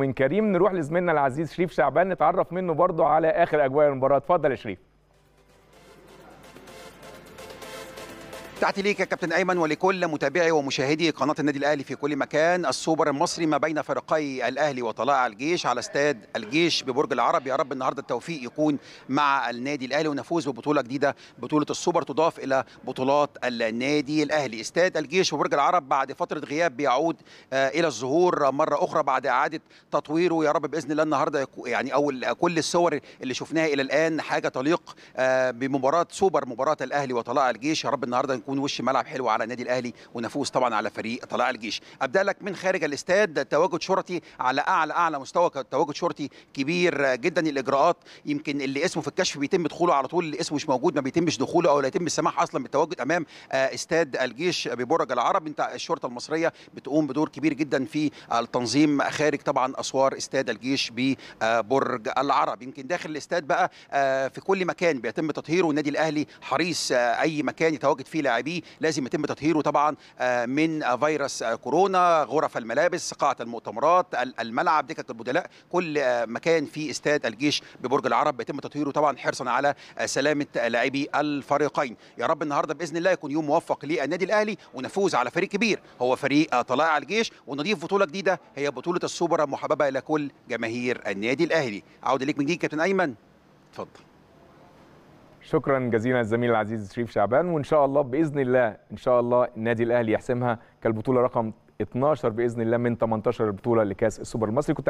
من كريم نروح لزميلنا العزيز شريف شعبان نتعرف منه برضه على اخر اجواء المباراه اتفضل يا شريف تحت ليك يا كابتن ايمن ولكل متابعي ومشاهدي قناه النادي الاهلي في كل مكان السوبر المصري ما بين فريقي الاهلي وطلائع الجيش على استاد الجيش ببرج العرب يا رب النهارده التوفيق يكون مع النادي الاهلي ونفوز ببطوله جديده بطوله السوبر تضاف الى بطولات النادي الاهلي استاد الجيش وبرج العرب بعد فتره غياب بيعود آه، الى الظهور مره اخرى بعد اعاده تطويره يا رب باذن الله النهارده يعني اول كل الصور اللي شفناها الى الان حاجه تليق آه، بمباراه سوبر مباراه الاهلي وطلائع الجيش يا رب النهارده نكون يكون وش ملعب حلو على النادي الاهلي ونفوز طبعا على فريق طلائع الجيش ابدا لك من خارج الاستاد تواجد شرطي على اعلى اعلى مستوى تواجد شرطي كبير جدا الاجراءات يمكن اللي اسمه في الكشف بيتم دخوله على طول اللي اسمه مش موجود ما بيتمش دخوله او لا يتم السماح اصلا بالتواجد امام آه، استاد الجيش ببرج العرب انت الشرطه المصريه بتقوم بدور كبير جدا في التنظيم خارج طبعا اسوار استاد الجيش ببرج العرب يمكن داخل الاستاد بقى آه، في كل مكان بيتم تطهيره النادي الاهلي حريص آه، اي مكان يتواجد فيه لاعبين لاعبيه لازم يتم تطهيره طبعا آه، من آه، فيروس آه، كورونا غرف الملابس قاعه المؤتمرات الملعب دكه البدلاء كل مكان في استاد الجيش ببرج العرب بيتم تطهيره طبعا حرصا على سلامه لاعبي الفريقين يا رب النهارده باذن الله يكون يوم موفق للنادي الاهلي ونفوز على فريق كبير هو فريق طلائع الجيش ونضيف بطوله جديده هي بطوله السوبر المحببة الى كل جماهير النادي الاهلي عوده ليك من جديد كابتن ايمن اتفضل شكرا جزيلا الزميل العزيز شريف شعبان وان شاء الله باذن الله ان شاء الله النادي الاهلي يحسمها كالبطوله رقم 12 باذن الله من 18 البطوله لكاس السوبر المصري كنت